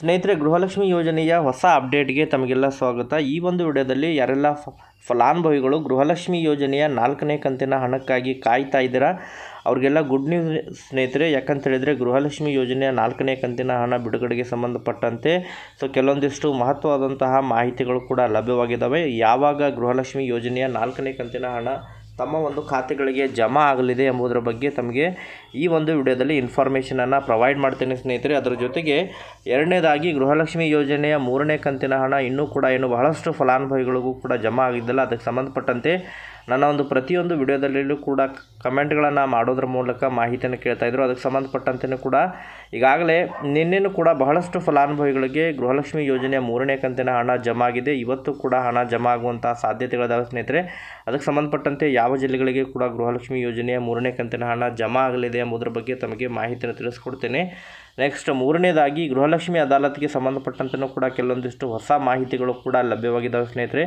ಸ್ನೇಹಿತರೆ ಗೃಹಲಕ್ಷ್ಮಿ ಯೋಜನೆಯ ಹೊಸ ಅಪ್ಡೇಟ್ಗೆ ತಮಗೆಲ್ಲ ಸ್ವಾಗತ ಈ ಒಂದು ವಿಡಿಯೋದಲ್ಲಿ ಯಾರೆಲ್ಲ ಫಲಾನುಭವಿಗಳು ಗೃಹಲಕ್ಷ್ಮಿ ಯೋಜನೆಯ ನಾಲ್ಕನೇ ಕಂತಿನ ಹಣಕ್ಕಾಗಿ ಕಾಯ್ತಾ ಇದ್ದೀರಾ ಅವ್ರಿಗೆಲ್ಲ ಗುಡ್ ನ್ಯೂಸ್ ಸ್ನೇಹಿತರೆ ಯಾಕಂತ ಹೇಳಿದರೆ ಗೃಹಲಕ್ಷ್ಮಿ ಯೋಜನೆಯ ನಾಲ್ಕನೇ ಕಂತಿನ ಹಣ ಬಿಡುಗಡೆಗೆ ಸಂಬಂಧಪಟ್ಟಂತೆ ಸೊ ಕೆಲವೊಂದಿಷ್ಟು ಮಹತ್ವವಾದಂತಹ ಮಾಹಿತಿಗಳು ಕೂಡ ಲಭ್ಯವಾಗಿದ್ದಾವೆ ಯಾವಾಗ ಗೃಹಲಕ್ಷ್ಮಿ ಯೋಜನೆಯ ನಾಲ್ಕನೇ ಕಂತಿನ ಹಣ ತಮ್ಮ ಒಂದು ಖಾತೆಗಳಿಗೆ ಜಮಾ ಆಗಲಿದೆ ಎಂಬುದರ ಬಗ್ಗೆ ತಮಗೆ ಈ ಒಂದು ವಿಡಿಯೋದಲ್ಲಿ ಇನ್ಫಾರ್ಮೇಷನನ್ನು ಪ್ರೊವೈಡ್ ಮಾಡ್ತೇನೆ ಸ್ನೇಹಿತರೆ ಅದರ ಜೊತೆಗೆ ಎರಡನೇದಾಗಿ ಗೃಹಲಕ್ಷ್ಮಿ ಯೋಜನೆಯ ಮೂರನೇ ಕಂತಿನ ಹಣ ಇನ್ನೂ ಕೂಡ ಏನು ಬಹಳಷ್ಟು ಫಲಾನುಭವಿಗಳಿಗೂ ಕೂಡ ಜಮಾ ಆಗಿದ್ದಲ್ಲ ಅದಕ್ಕೆ ಸಂಬಂಧಪಟ್ಟಂತೆ ನನ್ನ ಒಂದು ಪ್ರತಿಯೊಂದು ವಿಡಿಯೋದಲ್ಲೂ ಕೂಡ ಕಮೆಂಟ್ಗಳನ್ನು ಮಾಡೋದ್ರ ಮೂಲಕ ಮಾಹಿತಿಯನ್ನು ಕೇಳ್ತಾಯಿದ್ರು ಅದಕ್ಕೆ ಸಂಬಂಧಪಟ್ಟಂತೆಯೂ ಕೂಡ ಈಗಾಗಲೇ ನಿನ್ನೆನೂ ಕೂಡ ಬಹಳಷ್ಟು ಫಲಾನುಭವಿಗಳಿಗೆ ಗೃಹಲಕ್ಷ್ಮಿ ಯೋಜನೆಯ ಮೂರನೇ ಕಂತಿನ ಹಣ ಜಮಾ ಆಗಿದೆ ಇವತ್ತು ಕೂಡ ಹಣ ಜಮಾ ಆಗುವಂಥ ಸಾಧ್ಯತೆಗಳಿದಾವೆ ಸ್ನೇಹಿತರೆ ಅದಕ್ಕೆ ಸಂಬಂಧಪಟ್ಟಂತೆ ಯಾವ ಜಿಲ್ಲೆಗಳಿಗೆ ಕೂಡ ಗೃಹಲಕ್ಷ್ಮಿ ಯೋಜನೆಯ ಮೂರನೇ ಕಂತಿನ ಹಣ ಜಮಾ ಆಗಲಿದೆ ಎಂಬುದರ ಬಗ್ಗೆ ತಮಗೆ ಮಾಹಿತಿಯನ್ನು ತಿಳಿಸ್ಕೊಡ್ತೇನೆ ನೆಕ್ಸ್ಟ್ ಮೂರನೇದಾಗಿ ಗೃಹಲಕ್ಷ್ಮಿ ಅದಾಲತ್ಗೆ ಸಂಬಂಧಪಟ್ಟಂತನೂ ಕೂಡ ಕೆಲವೊಂದಿಷ್ಟು ಹೊಸ ಮಾಹಿತಿಗಳು ಕೂಡ ಲಭ್ಯವಾಗಿದ್ದಾವೆ ಸ್ನೇಹಿತರೆ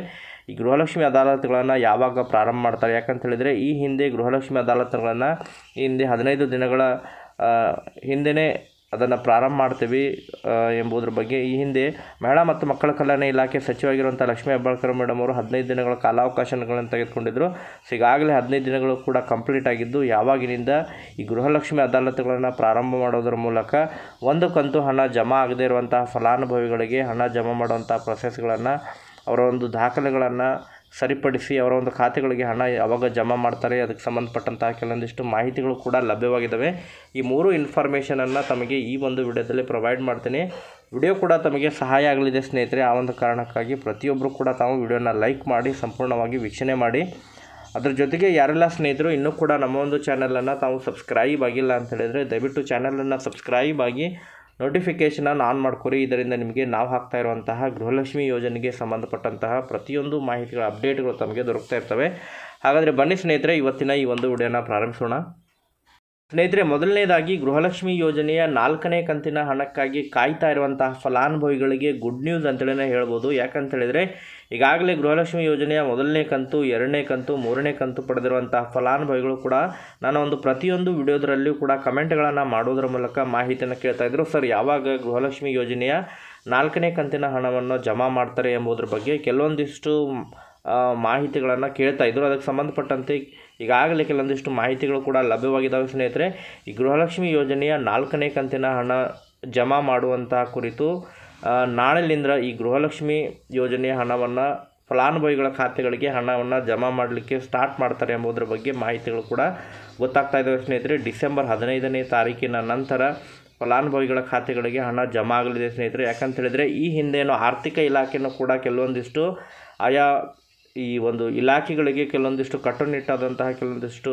ಈ ಗೃಹಲಕ್ಷ್ಮಿ ಅದಾಲತ್ಗಳನ್ನು ಯಾವಾಗ ಪ್ರಾರಂಭ ಮಾಡ್ತಾರೆ ಯಾಕಂತ ಹೇಳಿದರೆ ಈ ಹಿಂದೆ ಗೃಹಲಕ್ಷ್ಮಿ ಅದಾಲತ್ಗಳನ್ನು ಈ ಹಿಂದೆ ಹದಿನೈದು ದಿನಗಳ ಹಿಂದೆಯೇ ಅದನ್ನು ಪ್ರಾರಂಭ ಮಾಡ್ತೀವಿ ಎಂಬುದ್ರ ಬಗ್ಗೆ ಈ ಹಿಂದೆ ಮಹಿಳಾ ಮತ್ತು ಮಕ್ಕಳ ಕಲ್ಯಾಣ ಇಲಾಖೆ ಸಚಿವಾಗಿರುವಂಥ ಲಕ್ಷ್ಮೀ ಹೆಬ್ಬಾಳ್ಕರ್ ಮೇಡಮ್ ಅವರು ಹದಿನೈದು ದಿನಗಳ ಕಾಲಾವಕಾಶಗಳನ್ನು ತೆಗೆದುಕೊಂಡಿದ್ದರು ಸೊ ಈಗಾಗಲೇ ಹದಿನೈದು ದಿನಗಳು ಕೂಡ ಕಂಪ್ಲೀಟ್ ಆಗಿದ್ದು ಯಾವಾಗಿನಿಂದ ಈ ಗೃಹಲಕ್ಷ್ಮಿ ಅದಾಲತ್ಗಳನ್ನು ಪ್ರಾರಂಭ ಮಾಡೋದ್ರ ಮೂಲಕ ಒಂದು ಕಂತು ಹಣ ಜಮಾ ಆಗದೇ ಇರುವಂತಹ ಫಲಾನುಭವಿಗಳಿಗೆ ಹಣ ಜಮಾ ಮಾಡುವಂಥ ಪ್ರೊಸೆಸ್ಗಳನ್ನು ಅವರ ಒಂದು ದಾಖಲೆಗಳನ್ನು ಸರಿಪಡಿಸಿ ಅವರ ಒಂದು ಖಾತೆಗಳಿಗೆ ಹಣ ಯಾವಾಗ ಜಮಾ ಮಾಡ್ತಾರೆ ಅದಕ್ಕೆ ಸಂಬಂಧಪಟ್ಟಂತಹ ಕೆಲವೊಂದಿಷ್ಟು ಮಾಹಿತಿಗಳು ಕೂಡ ಲಭ್ಯವಾಗಿದ್ದಾವೆ ಈ ಮೂರು ಇನ್ಫಾರ್ಮೇಷನನ್ನು ತಮಗೆ ಈ ಒಂದು ವಿಡಿಯೋದಲ್ಲಿ ಪ್ರೊವೈಡ್ ಮಾಡ್ತೀನಿ ವಿಡಿಯೋ ಕೂಡ ತಮಗೆ ಸಹಾಯ ಆಗಲಿದೆ ಸ್ನೇಹಿತರೆ ಆ ಒಂದು ಕಾರಣಕ್ಕಾಗಿ ಪ್ರತಿಯೊಬ್ಬರು ಕೂಡ ತಾವು ವಿಡಿಯೋನ ಲೈಕ್ ಮಾಡಿ ಸಂಪೂರ್ಣವಾಗಿ ವೀಕ್ಷಣೆ ಮಾಡಿ ಅದ್ರ ಜೊತೆಗೆ ಯಾರೆಲ್ಲ ಸ್ನೇಹಿತರು ಇನ್ನೂ ಕೂಡ ನಮ್ಮ ಒಂದು ಚಾನಲನ್ನು ತಾವು ಸಬ್ಸ್ಕ್ರೈಬ್ ಆಗಿಲ್ಲ ಅಂತ ಹೇಳಿದರೆ ದಯವಿಟ್ಟು ಚಾನಲನ್ನು ಸಬ್ಸ್ಕ್ರೈಬ್ ಆಗಿ ನೋಟಿಫಿಕೇಷನನ್ನು ಆನ್ ಮಾಡ್ಕೊರಿ ಇದರಿಂದ ನಿಮಗೆ ನಾವು ಹಾಕ್ತಾ ಇರುವಂತಹ ಗೃಹಲಕ್ಷ್ಮಿ ಯೋಜನೆಗೆ ಸಂಬಂಧಪಟ್ಟಂತಹ ಪ್ರತಿಯೊಂದು ಮಾಹಿತಿಗಳ ಅಪ್ಡೇಟ್ಗಳು ತಮಗೆ ದೊರಕ್ತಾ ಇರ್ತವೆ ಹಾಗಾದರೆ ಬನ್ನಿ ಸ್ನೇಹಿತರೆ ಇವತ್ತಿನ ಈ ಒಂದು ವಿಡಿಯೋನ ಪ್ರಾರಂಭಿಸೋಣ ಸ್ನೇಹಿತರೆ ಮೊದಲನೇದಾಗಿ ಗೃಹಲಕ್ಷ್ಮಿ ಯೋಜನೆಯ ನಾಲ್ಕನೇ ಕಂತಿನ ಹಣಕ್ಕಾಗಿ ಕಾಯ್ತಾ ಇರುವಂತಹ ಫಲಾನುಭವಿಗಳಿಗೆ ಗುಡ್ ನ್ಯೂಸ್ ಅಂತೇಳಿ ಹೇಳ್ಬೋದು ಯಾಕಂತೇಳಿದರೆ ಈಗಾಗಲೇ ಗೃಹಲಕ್ಷ್ಮಿ ಯೋಜನೆಯ ಮೊದಲನೇ ಕಂತು ಎರಡನೇ ಕಂತು ಮೂರನೇ ಕಂತು ಪಡೆದಿರುವಂತಹ ಫಲಾನುಭವಿಗಳು ಕೂಡ ನಾನು ಒಂದು ಪ್ರತಿಯೊಂದು ವಿಡಿಯೋದರಲ್ಲಿಯೂ ಕೂಡ ಕಮೆಂಟ್ಗಳನ್ನು ಮಾಡೋದ್ರ ಮೂಲಕ ಮಾಹಿತಿಯನ್ನು ಕೇಳ್ತಾ ಇದ್ದರು ಸರ್ ಯಾವಾಗ ಗೃಹಲಕ್ಷ್ಮಿ ಯೋಜನೆಯ ನಾಲ್ಕನೇ ಕಂತಿನ ಹಣವನ್ನು ಜಮಾ ಮಾಡ್ತಾರೆ ಎಂಬುದ್ರ ಬಗ್ಗೆ ಕೆಲವೊಂದಿಷ್ಟು ಮಾಹಿತಿಗಳನ್ನು ಕೇಳ್ತಾ ಇದ್ದರು ಅದಕ್ಕೆ ಸಂಬಂಧಪಟ್ಟಂತೆ ಈಗಾಗಲೇ ಕೆಲವೊಂದಿಷ್ಟು ಮಾಹಿತಿಗಳು ಕೂಡ ಲಭ್ಯವಾಗಿದ್ದಾವೆ ಸ್ನೇಹಿತರೆ ಈ ಗೃಹಲಕ್ಷ್ಮಿ ಯೋಜನೆಯ ನಾಲ್ಕನೇ ಕಂತಿನ ಹಣ ಜಮಾ ಮಾಡುವಂತಹ ಕುರಿತು ನಾಳೆಲಿಂದ ಈ ಗೃಹಲಕ್ಷ್ಮಿ ಯೋಜನೆಯ ಹಣವನ್ನು ಫಲಾನುಭವಿಗಳ ಖಾತೆಗಳಿಗೆ ಹಣವನ್ನು ಜಮಾ ಮಾಡಲಿಕ್ಕೆ ಸ್ಟಾರ್ಟ್ ಮಾಡ್ತಾರೆ ಎಂಬುದರ ಬಗ್ಗೆ ಮಾಹಿತಿಗಳು ಕೂಡ ಗೊತ್ತಾಗ್ತಾ ಇದ್ದಾವೆ ಸ್ನೇಹಿತರೆ ಡಿಸೆಂಬರ್ ಹದಿನೈದನೇ ತಾರೀಕಿನ ನಂತರ ಫಲಾನುಭವಿಗಳ ಖಾತೆಗಳಿಗೆ ಹಣ ಜಮಾ ಆಗಲಿದೆ ಸ್ನೇಹಿತರೆ ಯಾಕಂತ ಹೇಳಿದರೆ ಈ ಹಿಂದೇನು ಆರ್ಥಿಕ ಇಲಾಖೆಯೂ ಕೂಡ ಕೆಲವೊಂದಿಷ್ಟು ಆಯಾ ಈ ಒಂದು ಇಲಾಖೆಗಳಿಗೆ ಕೆಲವೊಂದಿಷ್ಟು ಕಟ್ಟುನಿಟ್ಟಾದಂತಹ ಕೆಲವೊಂದಿಷ್ಟು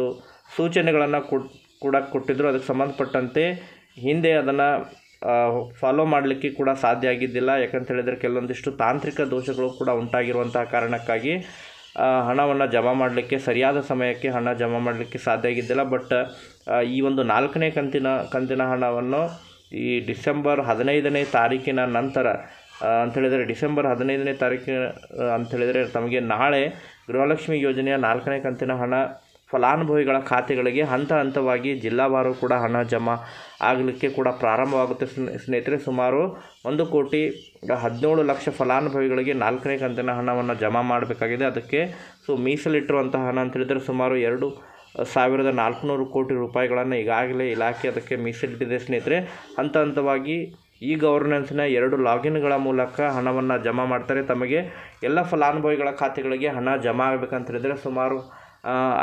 ಸೂಚನೆಗಳನ್ನು ಕೊಟ್ಟು ಕೂಡ ಕೊಟ್ಟಿದ್ದರು ಅದಕ್ಕೆ ಸಂಬಂಧಪಟ್ಟಂತೆ ಹಿಂದೆ ಅದನ್ನು ಫಾಲೋ ಮಾಡಲಿಕ್ಕೆ ಕೂಡ ಸಾಧ್ಯ ಆಗಿದ್ದಿಲ್ಲ ಯಾಕಂತ ಹೇಳಿದರೆ ಕೆಲವೊಂದಿಷ್ಟು ತಾಂತ್ರಿಕ ದೋಷಗಳು ಕೂಡ ಉಂಟಾಗಿರುವಂತಹ ಕಾರಣಕ್ಕಾಗಿ ಹಣವನ್ನು ಜಮಾ ಮಾಡಲಿಕ್ಕೆ ಸರಿಯಾದ ಸಮಯಕ್ಕೆ ಹಣ ಜಮಾ ಮಾಡಲಿಕ್ಕೆ ಸಾಧ್ಯ ಆಗಿದ್ದಿಲ್ಲ ಬಟ್ ಈ ಒಂದು ನಾಲ್ಕನೇ ಕಂತಿನ ಕಂತಿನ ಹಣವನ್ನು ಈ ಡಿಸೆಂಬರ್ ಹದಿನೈದನೇ ತಾರೀಕಿನ ನಂತರ ಅಂಥೇಳಿದರೆ ಡಿಸೆಂಬರ್ ಹದಿನೈದನೇ ತಾರೀಕಿನ ಅಂಥೇಳಿದರೆ ತಮಗೆ ನಾಳೆ ಗೃಹಲಕ್ಷ್ಮಿ ಯೋಜನೆಯ ನಾಲ್ಕನೇ ಕಂತಿನ ಹಣ ಫಲಾನುಭವಿಗಳ ಖಾತೆಗಳಿಗೆ ಹಂತ ಹಂತವಾಗಿ ಜಿಲ್ಲಾವಾರು ಕೂಡ ಹಣ ಜಮಾ ಆಗಲಿಕ್ಕೆ ಕೂಡ ಪ್ರಾರಂಭವಾಗುತ್ತೆ ಸ್ನೇಹಿತರೆ ಸುಮಾರು ಒಂದು ಕೋಟಿ ಹದಿನೇಳು ಲಕ್ಷ ಫಲಾನುಭವಿಗಳಿಗೆ ನಾಲ್ಕನೇ ಕಂತಿನ ಹಣವನ್ನು ಜಮಾ ಮಾಡಬೇಕಾಗಿದೆ ಅದಕ್ಕೆ ಸೊ ಮೀಸಲಿಟ್ಟಿರುವಂಥ ಹಣ ಅಂತ ಹೇಳಿದರೆ ಸುಮಾರು ಎರಡು ಸಾವಿರದ ನಾಲ್ಕುನೂರು ಕೋಟಿ ರೂಪಾಯಿಗಳನ್ನು ಈಗಾಗಲೇ ಇಲಾಖೆ ಅದಕ್ಕೆ ಮೀಸಲಿಟ್ಟಿದೆ ಸ್ನೇಹಿತರೆ ಹಂತ ಹಂತವಾಗಿ ಇ ಗವರ್ನೆನ್ಸ್ನ ಎರಡು ಲಾಗಿನ್ಗಳ ಮೂಲಕ ಹಣವನ್ನು ಜಮಾ ಮಾಡ್ತಾರೆ ತಮಗೆ ಎಲ್ಲ ಫಲಾನುಭವಿಗಳ ಖಾತೆಗಳಿಗೆ ಹಣ ಜಮಾ ಆಗಬೇಕಂತ ಹೇಳಿದರೆ ಸುಮಾರು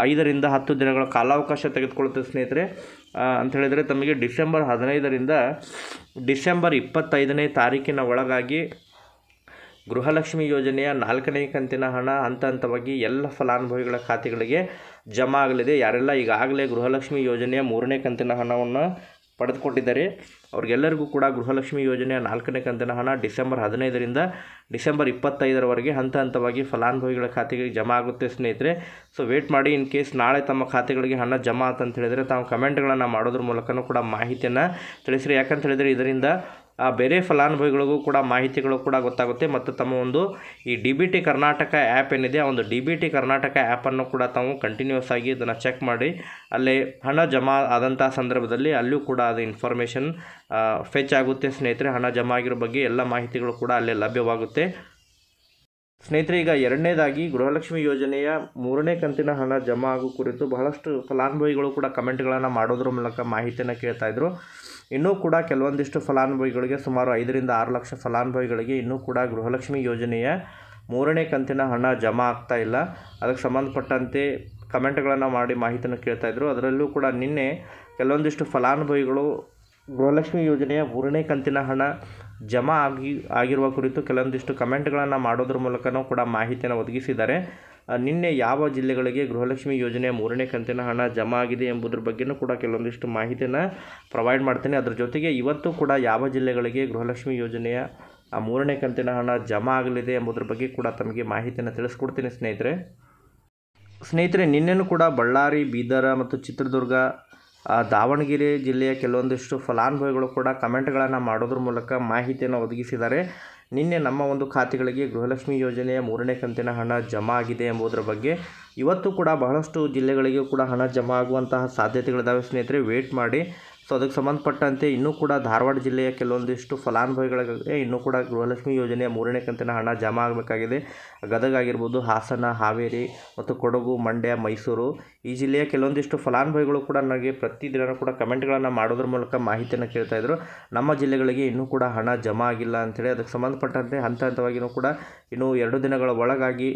ಐದರಿಂದ ಹತ್ತು ದಿನಗಳ ಕಾಲಾವಕಾಶ ತೆಗೆದುಕೊಳ್ಳುತ್ತೆ ಸ್ನೇಹಿತರೆ ಅಂತ ಹೇಳಿದರೆ ತಮಗೆ ಡಿಸೆಂಬರ್ ಹದಿನೈದರಿಂದ ಡಿಸೆಂಬರ್ ಇಪ್ಪತ್ತೈದನೇ ತಾರೀಕಿನ ಒಳಗಾಗಿ ಗೃಹಲಕ್ಷ್ಮಿ ಯೋಜನೆಯ ನಾಲ್ಕನೇ ಕಂತಿನ ಹಣ ಹಂತ ಹಂತವಾಗಿ ಎಲ್ಲ ಫಲಾನುಭವಿಗಳ ಖಾತೆಗಳಿಗೆ ಜಮಾ ಆಗಲಿದೆ ಯಾರೆಲ್ಲ ಈಗಾಗಲೇ ಗೃಹಲಕ್ಷ್ಮಿ ಯೋಜನೆಯ ಮೂರನೇ ಕಂತಿನ ಹಣವನ್ನು ಪಡೆದುಕೊಂಡಿದ್ದಾರೆ ಅವ್ರಿಗೆಲ್ಲರಿಗೂ ಕೂಡ ಗೃಹಲಕ್ಷ್ಮಿ ಯೋಜನೆಯ ನಾಲ್ಕನೇ ಕಂತಿನ ಹಣ ಡಿಸೆಂಬರ್ ಹದಿನೈದರಿಂದ ಡಿಸೆಂಬರ್ ಇಪ್ಪತ್ತೈದರವರೆಗೆ ಹಂತ ಹಂತವಾಗಿ ಫಲಾನುಭವಿಗಳ ಖಾತೆಗೆ ಜಮಾ ಆಗುತ್ತೆ ಸ್ನೇಹಿತರೆ ಸೊ ವೇಟ್ ಮಾಡಿ ಇನ್ ಕೇಸ್ ನಾಳೆ ತಮ್ಮ ಖಾತೆಗಳಿಗೆ ಹಣ ಜಮಾ ಅಂತ ಹೇಳಿದರೆ ತಾವು ಕಮೆಂಟ್ಗಳನ್ನು ಮಾಡೋದ್ರ ಮೂಲಕನೂ ಕೂಡ ಮಾಹಿತಿಯನ್ನು ತಿಳಿಸ್ರಿ ಯಾಕಂತ ಹೇಳಿದರೆ ಇದರಿಂದ ಆ ಬೇರೆ ಫಲಾನುಭವಿಗಳಿಗೂ ಕೂಡ ಮಾಹಿತಿಗಳು ಕೂಡ ಗೊತ್ತಾಗುತ್ತೆ ಮತ್ತು ತಮ್ಮ ಒಂದು ಈ D B T Karnataka app ಏನಿದೆ ಆ ಒಂದು ಡಿ ಬಿ ಟಿ ಕರ್ನಾಟಕ ಆ್ಯಪನ್ನು ಕೂಡ ತಾವು ಕಂಟಿನ್ಯೂಸ್ ಆಗಿ ಇದನ್ನು ಚೆಕ್ ಮಾಡಿ ಅಲ್ಲಿ ಹಣ ಜಮಾ ಆದಂಥ ಸಂದರ್ಭದಲ್ಲಿ ಅಲ್ಲೂ ಕೂಡ ಅದು ಇನ್ಫಾರ್ಮೇಷನ್ ಫೆಚ್ ಆಗುತ್ತೆ ಸ್ನೇಹಿತರೆ ಹಣ ಜಮಾ ಆಗಿರೋ ಬಗ್ಗೆ ಎಲ್ಲ ಮಾಹಿತಿಗಳು ಕೂಡ ಅಲ್ಲೇ ಲಭ್ಯವಾಗುತ್ತೆ ಸ್ನೇಹಿತರೆ ಈಗ ಎರಡನೇದಾಗಿ ಗೃಹಲಕ್ಷ್ಮಿ ಯೋಜನೆಯ ಮೂರನೇ ಕಂತಿನ ಹಣ ಜಮಾ ಆಗೋ ಕುರಿತು ಬಹಳಷ್ಟು ಫಲಾನುಭವಿಗಳು ಕೂಡ ಕಮೆಂಟ್ಗಳನ್ನು ಮಾಡೋದ್ರ ಮೂಲಕ ಮಾಹಿತಿಯನ್ನು ಕೇಳ್ತಾಯಿದ್ರು ಇನ್ನೂ ಕೂಡ ಕೆಲವೊಂದಿಷ್ಟು ಫಲಾನುಭವಿಗಳಿಗೆ ಸುಮಾರು ಐದರಿಂದ ಆರು ಲಕ್ಷ ಫಲಾನುಭವಿಗಳಿಗೆ ಇನ್ನೂ ಕೂಡ ಗೃಹಲಕ್ಷ್ಮಿ ಯೋಜನೆಯ ಮೂರನೇ ಕಂತಿನ ಹಣ ಜಮಾ ಆಗ್ತಾ ಇಲ್ಲ ಅದಕ್ಕೆ ಸಂಬಂಧಪಟ್ಟಂತೆ ಕಮೆಂಟ್ಗಳನ್ನು ಮಾಡಿ ಮಾಹಿತಿಯನ್ನು ಕೇಳ್ತಾಯಿದ್ರು ಅದರಲ್ಲೂ ಕೂಡ ನಿನ್ನೆ ಕೆಲವೊಂದಿಷ್ಟು ಫಲಾನುಭವಿಗಳು ಗೃಹಲಕ್ಷ್ಮಿ ಯೋಜನೆಯ ಮೂರನೇ ಕಂತಿನ ಹಣ ಜಮಾ ಆಗಿ ಆಗಿರುವ ಕುರಿತು ಕೆಲವೊಂದಿಷ್ಟು ಕಮೆಂಟ್ಗಳನ್ನು ಮಾಡೋದ್ರ ಮೂಲಕನೂ ಕೂಡ ಮಾಹಿತಿಯನ್ನು ಒದಗಿಸಿದ್ದಾರೆ ನಿನ್ನೆ ಯಾವ ಜಿಲ್ಲೆಗಳಿಗೆ ಗೃಹಲಕ್ಷ್ಮಿ ಯೋಜನೆಯ ಮೂರನೇ ಕಂತಿನ ಹಣ ಜಮಾ ಆಗಿದೆ ಎಂಬುದ್ರ ಬಗ್ಗೆಯೂ ಕೂಡ ಕೆಲವೊಂದಿಷ್ಟು ಮಾಹಿತಿಯನ್ನು ಪ್ರೊವೈಡ್ ಮಾಡ್ತೀನಿ ಅದರ ಜೊತೆಗೆ ಇವತ್ತು ಕೂಡ ಯಾವ ಜಿಲ್ಲೆಗಳಿಗೆ ಗೃಹಲಕ್ಷ್ಮಿ ಯೋಜನೆಯ ಆ ಮೂರನೇ ಕಂತಿನ ಹಣ ಜಮಾ ಆಗಲಿದೆ ಎಂಬುದ್ರ ಬಗ್ಗೆ ಕೂಡ ತಮಗೆ ಮಾಹಿತಿಯನ್ನು ತಿಳಿಸ್ಕೊಡ್ತೀನಿ ಸ್ನೇಹಿತರೆ ಸ್ನೇಹಿತರೆ ನಿನ್ನೆನೂ ಕೂಡ ಬಳ್ಳಾರಿ ಬೀದರ ಮತ್ತು ಚಿತ್ರದುರ್ಗ ದಾವಣಗೆರೆ ಜಿಲ್ಲೆಯ ಕೆಲವೊಂದಿಷ್ಟು ಫಲಾನುಭವಿಗಳು ಕೂಡ ಕಮೆಂಟ್ಗಳನ್ನು ಮಾಡೋದ್ರ ಮೂಲಕ ಮಾಹಿತಿಯನ್ನು ಒದಗಿಸಿದ್ದಾರೆ ನಿನ್ನೆ ನಮ್ಮ ಒಂದು ಖಾತೆಗಳಿಗೆ ಗೃಹಲಕ್ಷ್ಮಿ ಯೋಜನೆಯ ಮೂರನೇ ಕಂತಿನ ಹಣ ಜಮಾ ಆಗಿದೆ ಎಂಬುದರ ಬಗ್ಗೆ ಇವತ್ತು ಕೂಡ ಬಹಳಷ್ಟು ಜಿಲ್ಲೆಗಳಿಗೆ ಕೂಡ ಹಣ ಜಮಾ ಆಗುವಂತಹ ಸಾಧ್ಯತೆಗಳಿದ್ದಾವೆ ಸ್ನೇಹಿತರೆ ವೇಟ್ ಮಾಡಿ ಸೊ ಅದಕ್ಕೆ ಸಂಬಂಧಪಟ್ಟಂತೆ ಇನ್ನೂ ಕೂಡ ಧಾರವಾಡ ಜಿಲ್ಲೆಯ ಕೆಲವೊಂದಿಷ್ಟು ಫಲಾನುಭವಿಗಳಿಗೆ ಇನ್ನೂ ಕೂಡ ಗೃಹಲಕ್ಷ್ಮಿ ಯೋಜನೆಯ ಮೂರನೇ ಕಂತಿನ ಹಣ ಜಮಾ ಆಗಬೇಕಾಗಿದೆ ಗದಗ ಆಗಿರ್ಬೋದು ಹಾಸನ ಹಾವೇರಿ ಮತ್ತು ಕೊಡಗು ಮಂಡ್ಯ ಮೈಸೂರು ಈ ಜಿಲ್ಲೆಯ ಕೆಲವೊಂದಿಷ್ಟು ಫಲಾನುಭವಿಗಳು ಕೂಡ ನನಗೆ ಪ್ರತಿದಿನ ಕೂಡ ಕಮೆಂಟ್ಗಳನ್ನು ಮಾಡೋದ್ರ ಮೂಲಕ ಮಾಹಿತಿಯನ್ನು ಇದ್ದರು ನಮ್ಮ ಜಿಲ್ಲೆಗಳಿಗೆ ಇನ್ನೂ ಕೂಡ ಹಣ ಜಮಾ ಆಗಿಲ್ಲ ಅಂಥೇಳಿ ಅದಕ್ಕೆ ಸಂಬಂಧಪಟ್ಟಂತೆ ಹಂತ ಹಂತವಾಗಿಯೂ ಕೂಡ ಇನ್ನೂ ಎರಡು ದಿನಗಳ ಒಳಗಾಗಿ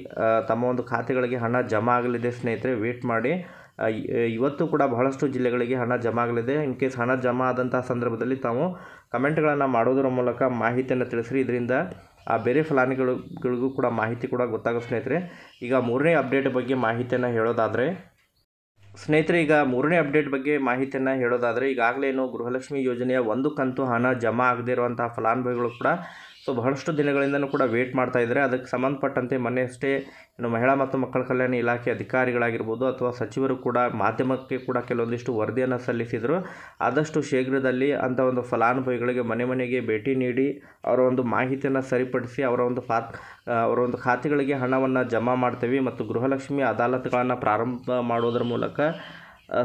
ತಮ್ಮ ಒಂದು ಖಾತೆಗಳಿಗೆ ಹಣ ಜಮಾ ಆಗಲಿದೆ ಸ್ನೇಹಿತರೆ ವೇಟ್ ಮಾಡಿ ಇವತ್ತು ಕೂಡ ಬಹಳಷ್ಟು ಜಿಲ್ಲೆಗಳಿಗೆ ಹಣ ಜಮ ಆಗಲಿದೆ ಇನ್ ಕೇಸ್ ಹಣ ಜಮಾ ಆದಂತಹ ಸಂದರ್ಭದಲ್ಲಿ ತಾವು ಕಮೆಂಟ್ಗಳನ್ನು ಮಾಡೋದರ ಮೂಲಕ ಮಾಹಿತಿಯನ್ನು ತಿಳಿಸ್ರಿ ಇದರಿಂದ ಆ ಬೇರೆ ಫಲಾನುಗಳಿಗೂ ಕೂಡ ಮಾಹಿತಿ ಕೂಡ ಗೊತ್ತಾಗೋ ಸ್ನೇಹಿತರೆ ಈಗ ಮೂರನೇ ಅಪ್ಡೇಟ್ ಬಗ್ಗೆ ಮಾಹಿತಿಯನ್ನು ಹೇಳೋದಾದರೆ ಸ್ನೇಹಿತರೆ ಈಗ ಮೂರನೇ ಅಪ್ಡೇಟ್ ಬಗ್ಗೆ ಮಾಹಿತಿಯನ್ನು ಹೇಳೋದಾದರೆ ಈಗಾಗಲೇ ಏನು ಗೃಹಲಕ್ಷ್ಮಿ ಯೋಜನೆಯ ಒಂದು ಕಂತು ಹಣ ಜಮಾ ಆಗದೇ ಇರುವಂತಹ ಫಲಾನುಭವಿಗಳು ಕೂಡ ಸೊ ಬಹಳಷ್ಟು ದಿನಗಳಿಂದಲೂ ಕೂಡ ವೇಟ್ ಮಾಡ್ತಾ ಇದ್ದಾರೆ ಅದಕ್ಕೆ ಸಂಬಂಧಪಟ್ಟಂತೆ ಮೊನ್ನೆಯಷ್ಟೇ ಇನ್ನು ಮಹಿಳಾ ಮತ್ತು ಮಕ್ಕಳ ಕಲ್ಯಾಣ ಇಲಾಖೆ ಅಧಿಕಾರಿಗಳಾಗಿರ್ಬೋದು ಅಥವಾ ಸಚಿವರು ಕೂಡ ಮಾಧ್ಯಮಕ್ಕೆ ಕೂಡ ಕೆಲವೊಂದಿಷ್ಟು ವರದಿಯನ್ನು ಸಲ್ಲಿಸಿದರು ಆದಷ್ಟು ಶೀಘ್ರದಲ್ಲಿ ಅಂಥ ಒಂದು ಫಲಾನುಭವಿಗಳಿಗೆ ಮನೆ ಮನೆಗೆ ಭೇಟಿ ನೀಡಿ ಅವರ ಒಂದು ಮಾಹಿತಿಯನ್ನು ಸರಿಪಡಿಸಿ ಅವರ ಒಂದು ಫಾ ಅವರ ಒಂದು ಖಾತೆಗಳಿಗೆ ಹಣವನ್ನು ಜಮಾ ಮಾಡ್ತೇವೆ ಮತ್ತು ಗೃಹಲಕ್ಷ್ಮಿ ಅದಾಲತ್ಗಳನ್ನು ಪ್ರಾರಂಭ ಮಾಡೋದ್ರ ಮೂಲಕ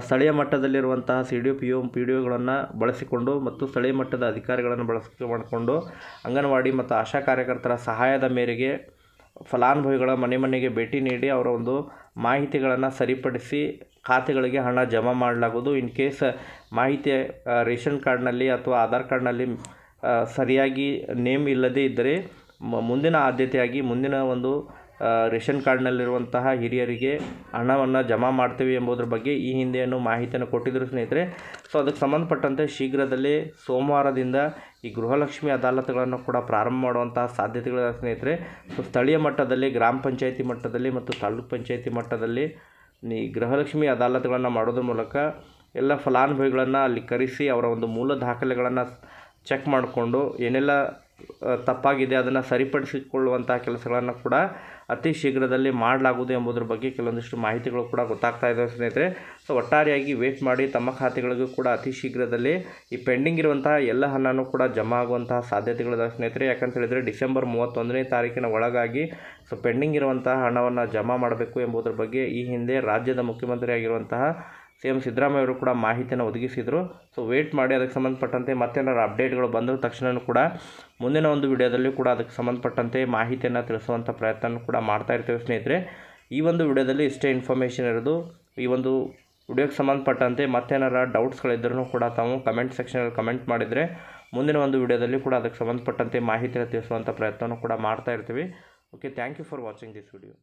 ಸ್ಥಳೀಯ ಮಟ್ಟದಲ್ಲಿರುವಂತಹ C D P U P D ಒಗಳನ್ನು ಬಳಸಿಕೊಂಡು ಮತ್ತು ಸ್ಥಳೀಯ ಮಟ್ಟದ ಅಧಿಕಾರಿಗಳನ್ನು ಬಳಸ ಮಾಡಿಕೊಂಡು ಅಂಗನವಾಡಿ ಮತ್ತು ಆಶಾ ಕಾರ್ಯಕರ್ತರ ಸಹಾಯದ ಮೇರೆಗೆ ಫಲಾನುಭವಿಗಳ ಮನೆ ಮನೆಗೆ ಭೇಟಿ ನೀಡಿ ಅವರ ಒಂದು ಮಾಹಿತಿಗಳನ್ನು ಸರಿಪಡಿಸಿ ಖಾತೆಗಳಿಗೆ ಹಣ ಜಮಾ ಮಾಡಲಾಗುವುದು ಇನ್ ಕೇಸ್ ಮಾಹಿತಿ ರೇಷನ್ ಕಾರ್ಡ್ನಲ್ಲಿ ಅಥವಾ ಆಧಾರ್ ಕಾರ್ಡ್ನಲ್ಲಿ ಸರಿಯಾಗಿ ನೇಮ್ ಇಲ್ಲದೇ ಇದ್ದರೆ ಮುಂದಿನ ಆದ್ಯತೆಯಾಗಿ ಮುಂದಿನ ಒಂದು ರೇಷನ್ ಕಾರ್ಡ್ನಲ್ಲಿರುವಂತಹ ಹಿರಿಯರಿಗೆ ಹಣವನ್ನು ಜಮಾ ಮಾಡ್ತೀವಿ ಎಂಬುದ್ರ ಬಗ್ಗೆ ಈ ಹಿಂದೆಯನ್ನು ಮಾಹಿತಿಯನ್ನು ಕೊಟ್ಟಿದ್ದರು ಸ್ನೇಹಿತರೆ ಸೊ ಅದಕ್ಕೆ ಸಂಬಂಧಪಟ್ಟಂತೆ ಶೀಘ್ರದಲ್ಲೇ ಸೋಮವಾರದಿಂದ ಈ ಗೃಹಲಕ್ಷ್ಮಿ ಅದಾಲತ್ಗಳನ್ನು ಕೂಡ ಪ್ರಾರಂಭ ಮಾಡುವಂತಹ ಸಾಧ್ಯತೆಗಳ ಸ್ನೇಹಿತರೆ ಸೊ ಸ್ಥಳೀಯ ಮಟ್ಟದಲ್ಲಿ ಗ್ರಾಮ ಪಂಚಾಯಿತಿ ಮಟ್ಟದಲ್ಲಿ ಮತ್ತು ತಾಲೂಕು ಪಂಚಾಯಿತಿ ಮಟ್ಟದಲ್ಲಿ ಈ ಗೃಹಲಕ್ಷ್ಮಿ ಅದಾಲತ್ಗಳನ್ನು ಮಾಡೋದ್ರ ಮೂಲಕ ಎಲ್ಲ ಫಲಾನುಭವಿಗಳನ್ನು ಅಲ್ಲಿ ಕರೆಸಿ ಅವರ ಒಂದು ಮೂಲ ದಾಖಲೆಗಳನ್ನು ಚೆಕ್ ಮಾಡಿಕೊಂಡು ಏನೆಲ್ಲ ತಪ್ಪಾಗಿದೆ ಅದನ್ನು ಸರಿಪಡಿಸಿಕೊಳ್ಳುವಂಥ ಕೆಲಸಗಳನ್ನು ಕೂಡ ಅತಿ ಶೀಘ್ರದಲ್ಲಿ ಮಾಡಲಾಗುವುದು ಎಂಬುದ್ರ ಬಗ್ಗೆ ಕೆಲವೊಂದಿಷ್ಟು ಮಾಹಿತಿಗಳು ಕೂಡ ಗೊತ್ತಾಗ್ತಾ ಇದ್ದಾವೆ ಸ್ನೇಹಿತರೆ ಸೊ ಒಟ್ಟಾರೆಯಾಗಿ ವೇಟ್ ಮಾಡಿ ತಮ್ಮ ಖಾತೆಗಳಿಗೂ ಕೂಡ ಅತಿ ಶೀಘ್ರದಲ್ಲಿ ಈ ಪೆಂಡಿಂಗ್ ಇರುವಂತಹ ಎಲ್ಲ ಹಣನೂ ಕೂಡ ಜಮಾ ಆಗುವಂತಹ ಸಾಧ್ಯತೆಗಳಿದಾವೆ ಸ್ನೇಹಿತರೆ ಯಾಕಂತ ಹೇಳಿದರೆ ಡಿಸೆಂಬರ್ ಮೂವತ್ತೊಂದನೇ ತಾರೀಕಿನ ಒಳಗಾಗಿ ಸೊ ಪೆಂಡಿಂಗ್ ಇರುವಂತಹ ಹಣವನ್ನು ಜಮಾ ಮಾಡಬೇಕು ಎಂಬುದರ ಬಗ್ಗೆ ಈ ಹಿಂದೆ ರಾಜ್ಯದ ಮುಖ್ಯಮಂತ್ರಿಯಾಗಿರುವಂತಹ ಸಿ ಎಂ ಸಿದ್ದರಾಮಯ್ಯವರು ಕೂಡ ಮಾಹಿತಿಯನ್ನು ಒದಗಿಸಿದರು ಸೊ ವೇಟ್ ಮಾಡಿ ಅದಕ್ಕೆ ಸಂಬಂಧಪಟ್ಟಂತೆ ಮತ್ತೇನಾದ್ರು ಅಪ್ಡೇಟ್ಗಳು ಬಂದ ತಕ್ಷಣವೂ ಕೂಡ ಮುಂದಿನ ಒಂದು ವಿಡಿಯೋದಲ್ಲಿ ಕೂಡ ಅದಕ್ಕೆ ಸಂಬಂಧಪಟ್ಟಂತೆ ಮಾಹಿತಿಯನ್ನು ತಿಳಿಸುವಂಥ ಪ್ರಯತ್ನ ಕೂಡ ಮಾಡ್ತಾ ಇರ್ತೇವೆ ಸ್ನೇಹಿತರೆ ಈ ಒಂದು ವಿಡಿಯೋದಲ್ಲಿ ಇಷ್ಟೇ ಇನ್ಫಾರ್ಮೇಷನ್ ಇರೋದು ಈ ಒಂದು ವಿಡಿಯೋಕ್ಕೆ ಸಂಬಂಧಪಟ್ಟಂತೆ ಮತ್ತೇನಾರ ಡೌಟ್ಸ್ಗಳಿದ್ದರೂ ಕೂಡ ತಾವು ಕಮೆಂಟ್ ಸೆಕ್ಷನಲ್ಲಿ ಕಮೆಂಟ್ ಮಾಡಿದರೆ ಮುಂದಿನ ಒಂದು ವಿಡಿಯೋದಲ್ಲಿ ಕೂಡ ಅದಕ್ಕೆ ಸಂಬಂಧಪಟ್ಟಂತೆ ಮಾಹಿತಿಯನ್ನು ತಿಳಿಸುವಂಥ ಪ್ರಯತ್ನವೂ ಕೂಡ ಮಾಡ್ತಾ ಇರ್ತೀವಿ okay thank you for watching this video